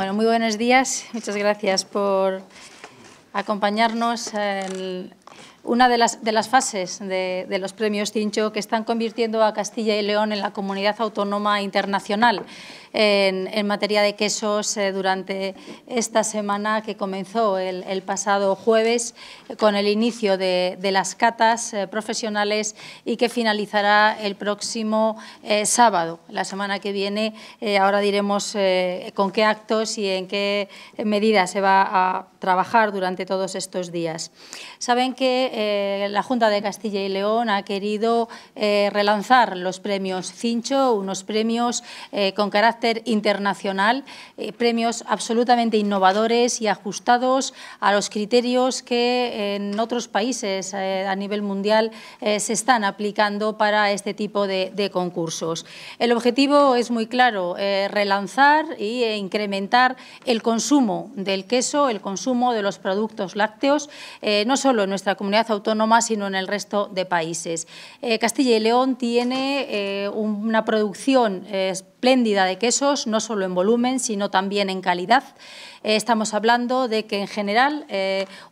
Bueno, muy buenos días. Muchas gracias por acompañarnos en una de las, de las fases de, los premios Cincho que están convirtiendo a Castilla y León en la comunidad autónoma internacional en, materia de quesos eh, durante esta semana que comenzó el, pasado jueves con el inicio de, las catas eh, profesionales y que finalizará el próximo eh, sábado. La semana que viene ahora diremos con qué actos y en qué medida se va a trabajar durante todos estos días. Saben que eh, la Junta de Castilla y León ha querido eh, relanzar los premios Cincho, unos premios eh, con carácter internacional, premios absolutamente innovadores y ajustados a los criterios que en otros países a nivel mundial se están aplicando para este tipo de concursos. El objetivo es muy claro, relanzar e incrementar el consumo del queso, el consumo de los productos lácteos, no solo en nuestra comunidad autónoma, sino en el resto de países. Eh, Castilla y León tiene eh, una producción eh, espléndida de quesos, no solo en volumen, sino también en calidad. estamos hablando de que, en general,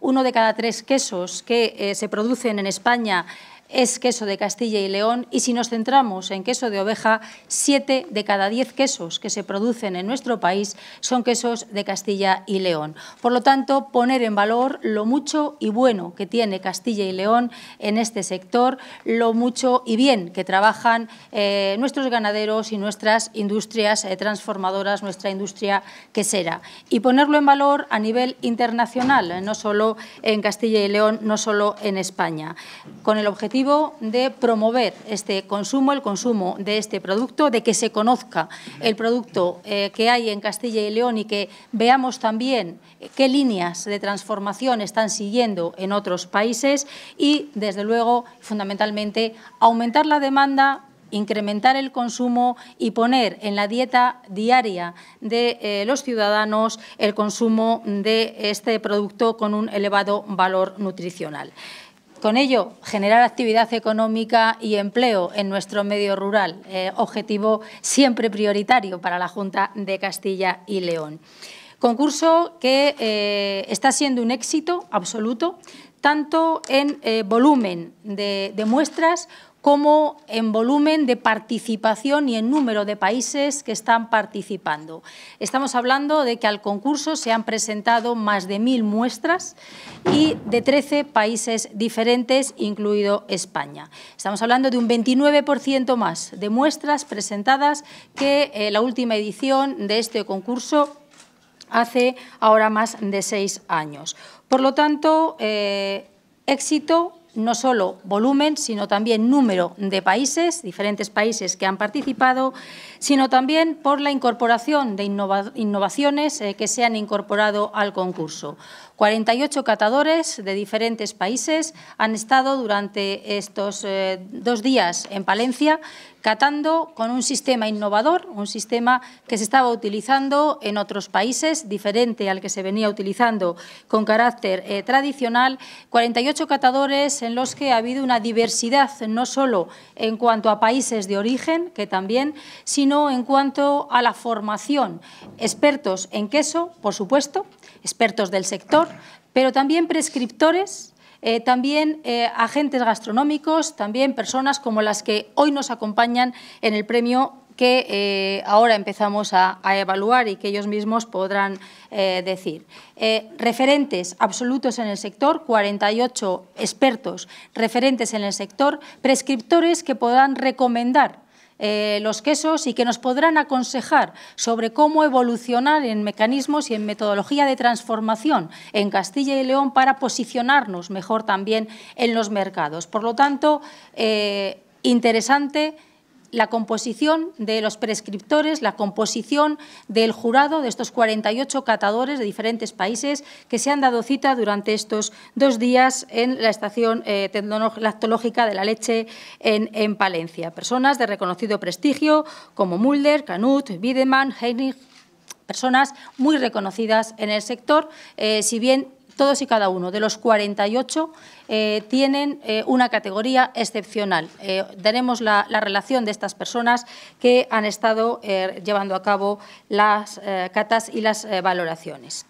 uno de cada tres quesos que se producen en España es queso de Castilla y León y si nos centramos en queso de oveja, siete de cada diez quesos que se producen en nuestro país son quesos de Castilla y León. Por lo tanto, poner en valor lo mucho y bueno que tiene Castilla y León en este sector, lo mucho y bien que trabajan eh, nuestros ganaderos y nuestras industrias eh, transformadoras, nuestra industria quesera. Y ponerlo en valor a nivel internacional, eh, no solo en Castilla y León, no solo en España, con el objetivo de promover este consumo, el consumo de este producto, de que se conozca el producto eh, que hay en Castilla y León y que veamos también qué líneas de transformación están siguiendo en otros países y, desde luego, fundamentalmente, aumentar la demanda incrementar el consumo y poner en la dieta diaria de eh, los ciudadanos el consumo de este producto con un elevado valor nutricional. Con ello, generar actividad económica y empleo en nuestro medio rural, eh, objetivo siempre prioritario para la Junta de Castilla y León. Concurso que eh, está siendo un éxito absoluto, tanto en eh, volumen de muestras como en volumen de participación y en número de países que están participando. Estamos hablando de que al concurso se han presentado más de mil muestras y de 13 países diferentes, incluido España. Estamos hablando de un 29% más de muestras presentadas que eh, la última edición de este concurso hace ahora más de seis años. Por lo tanto, eh, éxito no solo volumen, sino también número de países, diferentes países que han participado, sino también por la incorporación de innovaciones eh, que se han incorporado al concurso. 48 catadores de diferentes países han estado durante estos eh, dos días en Palencia catando con un sistema innovador, un sistema que se estaba utilizando en otros países, diferente al que se venía utilizando con carácter eh, tradicional. 48 catadores en los que ha habido una diversidad, no solo en cuanto a países de origen, que también, sino en cuanto a la formación. Expertos en queso, por supuesto, expertos del sector, pero también prescriptores eh, también eh, agentes gastronómicos, también personas como las que hoy nos acompañan en el premio que eh, ahora empezamos a, evaluar y que ellos mismos podrán eh, decir. Eh, referentes absolutos en el sector, 48 expertos referentes en el sector, prescriptores que podrán recomendar los quesos y que nos podrán aconsejar sobre cómo evolucionar en mecanismos y en metodología de transformación en Castilla y León para posicionarnos mejor también en los mercados. Por lo tanto, interesante la composición de los prescriptores, la composición del jurado de estos 48 catadores de diferentes países que se han dado cita durante estos dos días en la estación eh, lactológica de la leche en, Palencia. Personas de reconocido prestigio como Mulder, Canut, Wiedemann, Heinrich, personas muy reconocidas en el sector, eh, si bien todos y cada uno de los 48 eh, tienen eh, una categoría excepcional. Eh, tenemos la, la, relación de estas personas que han estado llevando a cabo las catas y las valoraciones.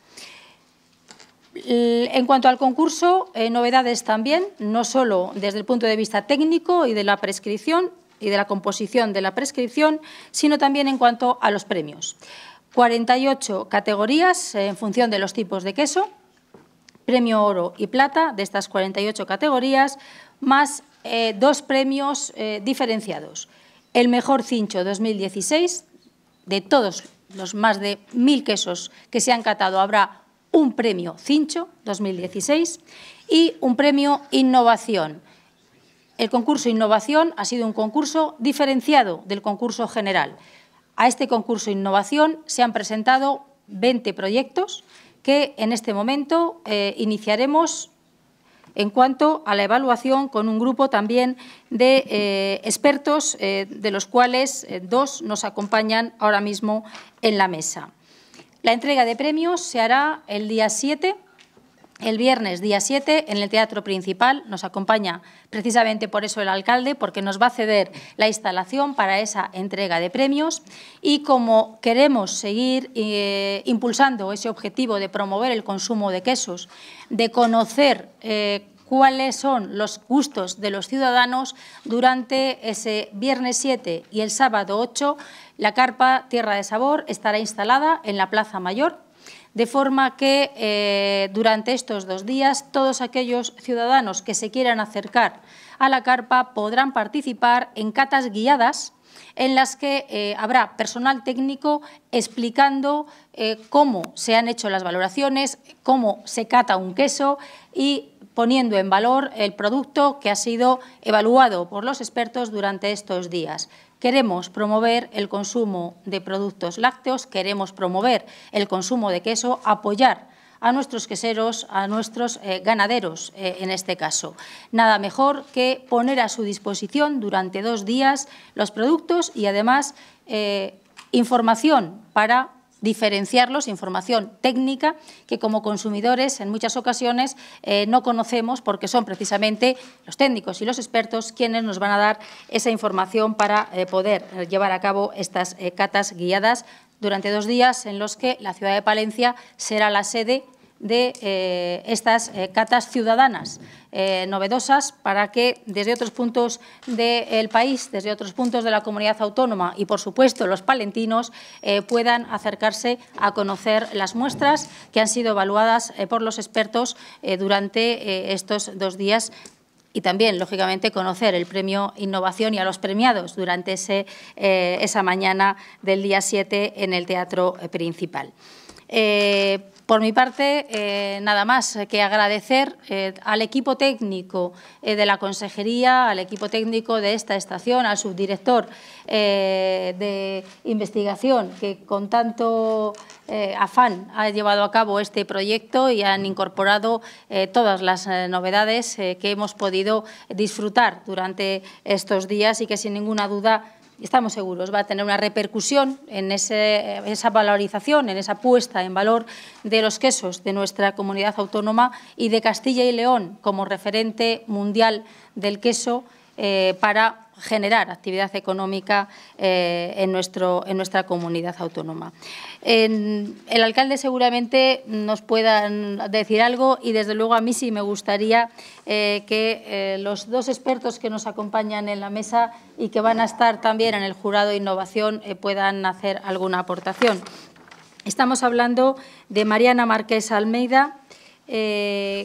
En cuanto al concurso, novedades también, no solo desde el punto de vista técnico y de la prescripción y de la composición de la prescripción, sino también en cuanto a los premios. 48 categorías en función de los tipos de queso, premio oro y plata de estas 48 categorías, más eh, dos premios eh, diferenciados. El mejor cincho 2016, de todos los más de mil quesos que se han catado habrá un premio cincho 2016 y un premio innovación. El concurso innovación ha sido un concurso diferenciado del concurso general. A este concurso innovación se han presentado 20 proyectos que en este momento eh, iniciaremos en cuanto a la evaluación con un grupo también de eh, expertos, eh, de los cuales dos nos acompañan ahora mismo en la mesa. La entrega de premios se hará el día 7 el viernes día 7 en el Teatro Principal. Nos acompaña precisamente por eso el alcalde, porque nos va a ceder la instalación para esa entrega de premios. Y como queremos seguir eh, impulsando ese objetivo de promover el consumo de quesos, de conocer eh, cuáles son los gustos de los ciudadanos durante ese viernes 7 y el sábado 8, la carpa Tierra de Sabor estará instalada en la Plaza Mayor de forma que eh, durante estos dos días todos aquellos ciudadanos que se quieran acercar a la carpa podrán participar en catas guiadas en las que eh, habrá personal técnico explicando eh, cómo se han hecho las valoraciones, cómo se cata un queso y poniendo en valor el producto que ha sido evaluado por los expertos durante estos días. Queremos promover el consumo de productos lácteos, queremos promover el consumo de queso, apoyar a nuestros queseros, a nuestros eh, ganaderos eh, en este caso. Nada mejor que poner a su disposición durante dos días los productos y además eh, información para diferenciarlos, información técnica que como consumidores en muchas ocasiones eh, no conocemos porque son precisamente los técnicos y los expertos quienes nos van a dar esa información para eh, poder eh, llevar a cabo estas catas guiadas durante dos días en los que la ciudad de Palencia será la sede de eh, estas eh, catas ciudadanas eh, novedosas para que desde otros puntos del país, desde otros puntos de la comunidad autónoma y, por supuesto, los palentinos puedan acercarse a conocer las muestras que han sido evaluadas por los expertos durante estos dos días y también, lógicamente, conocer el premio Innovación y a los premiados durante esa mañana del día 7 en el Teatro Principal. Eh, por mi parte, eh, nada más que agradecer eh, al equipo técnico de la consejería, al equipo técnico de esta estación, al subdirector de investigación que con tanto afán ha llevado a cabo este proyecto y han incorporado todas las novedades que hemos podido disfrutar durante estos días y que sin ninguna duda estamos seguros va a tener una repercusión en eh, esa valorización, en esa puesta en valor de los quesos de nuestra comunidad autónoma y de Castilla y León como referente mundial del queso eh, para generar actividad económica eh, en, nuestra comunidad autónoma. el alcalde seguramente nos pueda mm, decir algo y desde luego a mí sí me gustaría eh, que los dos expertos que nos acompañan en la mesa y que van a estar también en el jurado de innovación puedan hacer alguna aportación. Estamos hablando de Mariana Marqués Almeida y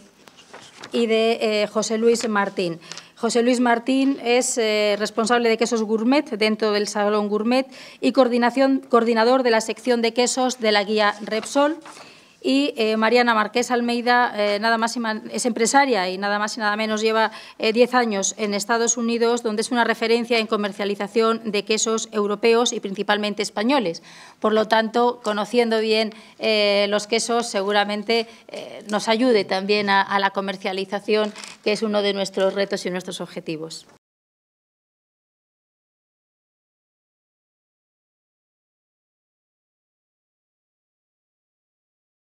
de José Luis Martín. José Luis Martín es eh, responsable de quesos gourmet dentro del Salón Gourmet y coordinador de la sección de quesos de la guía Repsol y eh, Mariana Marqués Almeida eh, nada más es empresaria y nada más y nada menos lleva 10 eh, años en Estados Unidos, donde es una referencia en comercialización de quesos europeos y principalmente españoles. Por lo tanto, conociendo bien los quesos, seguramente nos ayude también a la comercialización, que es uno de nuestros retos y nuestros objetivos.